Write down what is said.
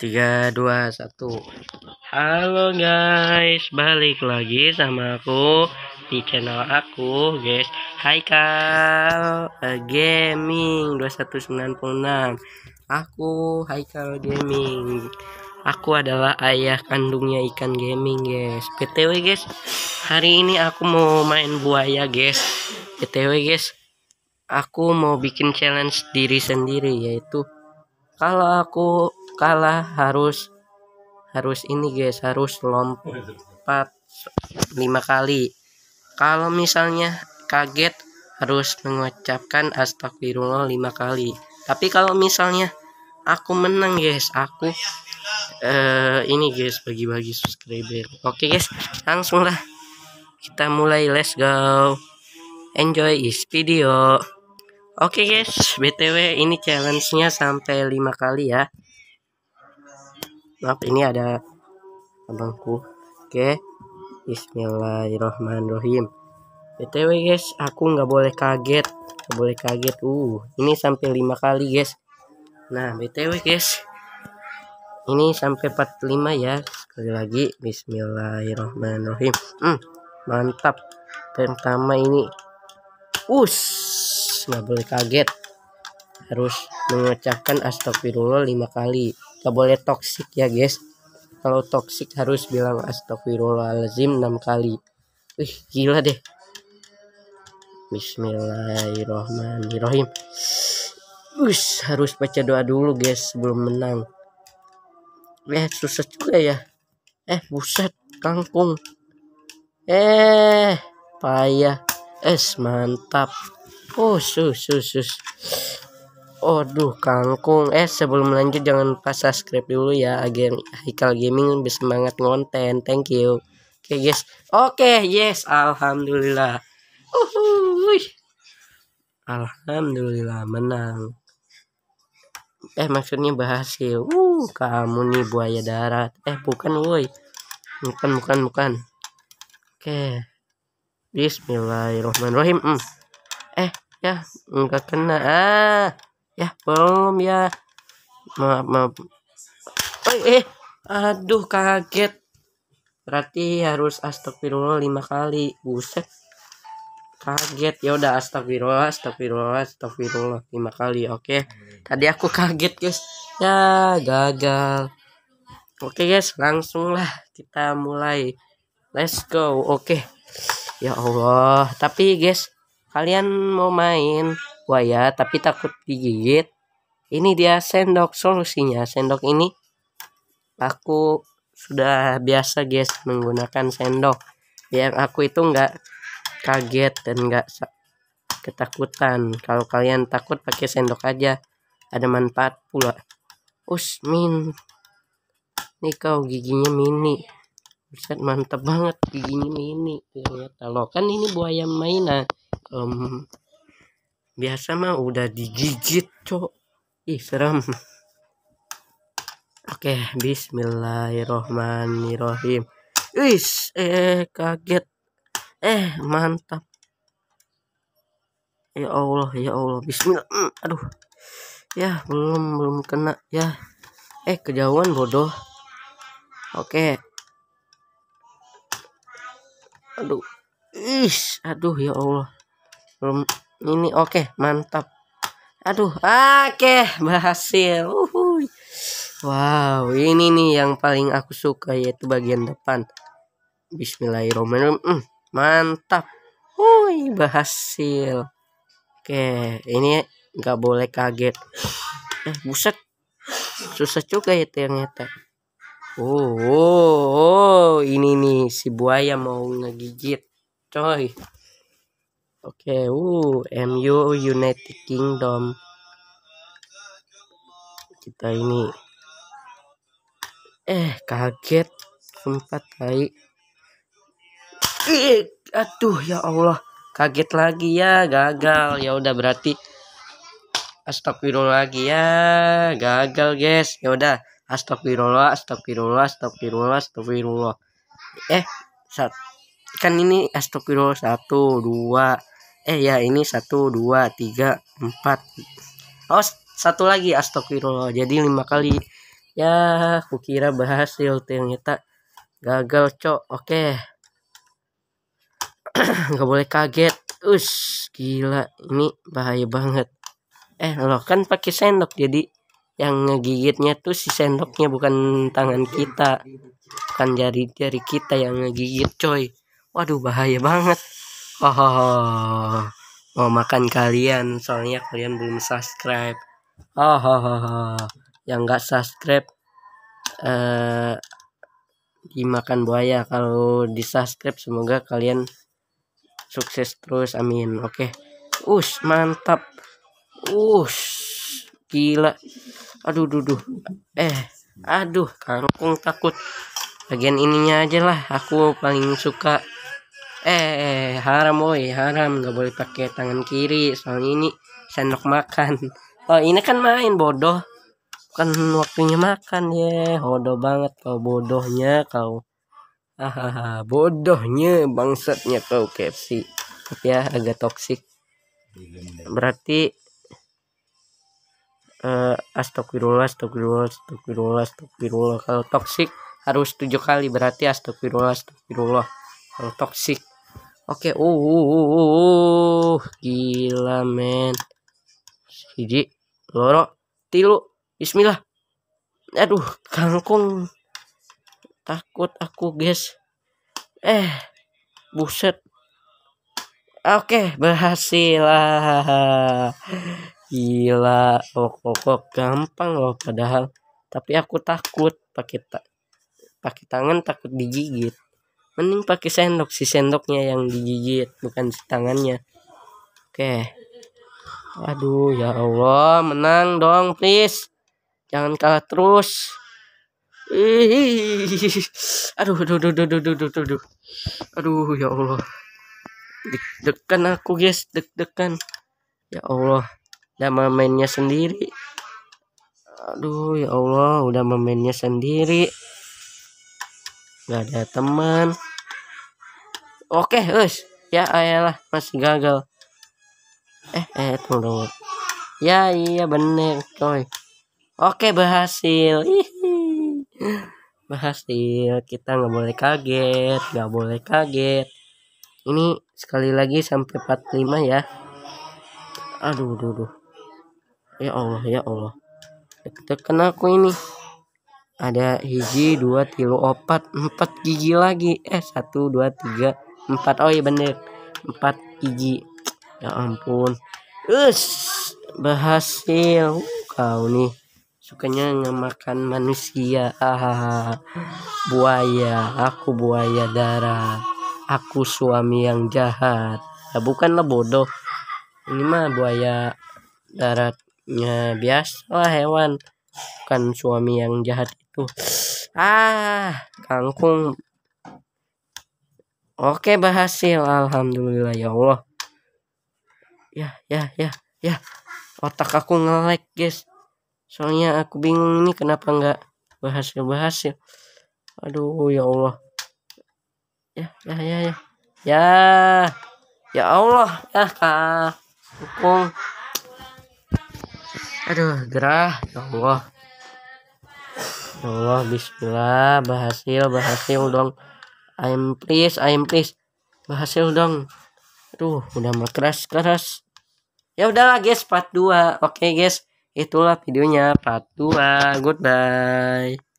tiga dua satu halo guys balik lagi sama aku di channel aku guys hai kal eh, Gaming dua sembilan puluh enam aku hai kal Gaming aku adalah ayah kandungnya ikan gaming guys PTW guys hari ini aku mau main buaya guys PTW guys aku mau bikin challenge diri sendiri yaitu kalau aku kalah harus harus ini guys harus lompat lima kali kalau misalnya kaget harus mengucapkan astagfirullah lima kali tapi kalau misalnya aku menang guys aku uh, ini guys bagi-bagi subscriber oke okay, guys langsunglah kita mulai let's go enjoy this video Oke okay guys, BTW ini challenge-nya sampai 5 kali ya. Maaf, ini ada abangku. Oke. Okay. Bismillahirrahmanirrahim. BTW guys, aku nggak boleh kaget. Gak boleh kaget. Uh, ini sampai 5 kali guys. Nah, BTW guys. Ini sampai 45 ya. Sekali lagi bismillahirrahmanirrahim. Hmm, mantap. Pertama ini. Us nggak boleh kaget harus mengucapkan astagfirullah lima kali nggak boleh toksik ya guys kalau toksik harus bilang astagfirullahalazim enam kali wih gila deh Bismillahirrahmanirrahim Us, harus baca doa dulu guys sebelum menang eh susah juga ya eh buset kangkung eh payah es mantap Oh, sus, sus, sus. Aduh, kangkung. Eh, sebelum lanjut jangan lupa subscribe dulu ya agar Haikal Gaming semangat ngonten. Thank you. Oke, okay, guys. Oke, okay, yes. Alhamdulillah. Uhuh. Alhamdulillah menang. Eh, maksudnya berhasil. Uh, kamu nih buaya darat. Eh, bukan, woi. Bukan, bukan, bukan. Oke. Okay. Bismillahirrahmanirrahim. Hmm eh ya enggak kena ah ya belum ya maaf maaf oh, eh aduh kaget berarti harus astagfirullah lima kali buset kaget ya udah astagfirullah astagfirullah astagfirullah lima kali oke okay. tadi aku kaget guys ya gagal oke okay, guys langsung lah kita mulai let's go oke okay. ya Allah tapi guys kalian mau main buaya tapi takut digigit ini dia sendok solusinya sendok ini aku sudah biasa guys menggunakan sendok yang aku itu nggak kaget dan nggak ketakutan kalau kalian takut pakai sendok aja ada manfaat pula usmin nih kau giginya mini Buset mantep banget giginya mini ternyata lo kan ini buaya mainan um, biasa mah udah digigit cok ih serem oke bismillahirrohmanirrohim wis eh kaget eh mantap ya Allah ya Allah bismillah mm, aduh ya belum belum kena ya eh kejauhan bodoh oke aduh is aduh ya Allah belum ini oke okay, mantap aduh oke okay, berhasil uhuy. wow ini nih yang paling aku suka yaitu bagian depan Bismillahirrahmanirrahim hmm, mantap Uhuy, berhasil oke okay, ini nggak boleh kaget eh, buset susah juga ya ternyata oh, oh, oh ini nih si buaya mau ngegigit coy Oke, okay, uh, MU United Kingdom. Kita ini eh kaget sempat baik. Ih, aduh ya Allah, kaget lagi ya, gagal. Ya udah berarti astagfirullah lagi ya, gagal guys. Ya udah, astagfirullah, astagfirullah, astagfirullah, astagfirullah. Eh, satu kan ini astokiro satu dua eh ya ini satu dua tiga empat oh satu lagi astagfirullah jadi lima kali ya kukira berhasil ternyata gagal cok oke nggak boleh kaget us gila ini bahaya banget eh lo kan pakai sendok jadi yang ngegigitnya tuh si sendoknya bukan tangan kita kan jari jari kita yang ngegigit coy waduh bahaya banget oh, oh, oh. mau makan kalian soalnya kalian belum subscribe oh, oh, oh, oh. yang nggak subscribe eh uh, dimakan buaya kalau di subscribe semoga kalian sukses terus amin oke okay. us mantap us gila aduh duduh eh aduh kangkung takut bagian ininya aja lah aku paling suka eh haram woi haram nggak boleh pakai tangan kiri soalnya ini sendok makan oh ini kan main bodoh kan waktunya makan ya bodoh banget kau bodohnya kau hahaha bodohnya bangsatnya kau KFC ya agak toksik berarti uh, astagfirullah astagfirullah astagfirullah astagfirullah kalau toksik harus tujuh kali berarti astagfirullah astagfirullah kalau toksik Oke, okay. Uh, uh, uh, uh, uh, gila men. Hiji, loro, tilu, bismillah. Aduh, kangkung. Takut aku, guys. Eh, buset. Oke, okay, berhasil lah. Gila, oh, oh, gampang loh padahal. Tapi aku takut pakai ta pakai tangan takut digigit mending pakai sendok si sendoknya yang digigit bukan si tangannya oke aduh ya Allah menang dong please jangan kalah terus aduh aduh aduh aduh aduh aduh aduh aduh ya Allah deg-degan aku guys deg-degan ya Allah udah mainnya sendiri aduh ya Allah udah mainnya sendiri nggak ada teman oke us ya ayalah masih gagal eh eh tunggu dong ya iya bener coy oke berhasil Hihi. berhasil kita nggak boleh kaget nggak boleh kaget ini sekali lagi sampai 45 ya aduh aduh, aduh. ya Allah ya Allah Terkena aku ini ada hiji dua tilu opat empat gigi lagi eh satu dua tiga empat oh iya bener empat biji ya ampun us berhasil kau nih sukanya ngemakan manusia ah, buaya aku buaya darat aku suami yang jahat ya bukanlah bodoh ini mah buaya daratnya biasa hewan bukan suami yang jahat itu ah kangkung Oke berhasil alhamdulillah ya Allah. Ya ya ya ya. Otak aku ngelag guys. Soalnya aku bingung ini kenapa nggak berhasil berhasil. Aduh ya Allah. Ya ya ya ya. Ya ya Allah ya kak. Hukum. Aduh gerah ya Allah. Ya Allah Bismillah berhasil berhasil dong. I'm please I'm please berhasil dong tuh udah mau keras keras ya udahlah guys part 2 oke okay, guys itulah videonya part 2 goodbye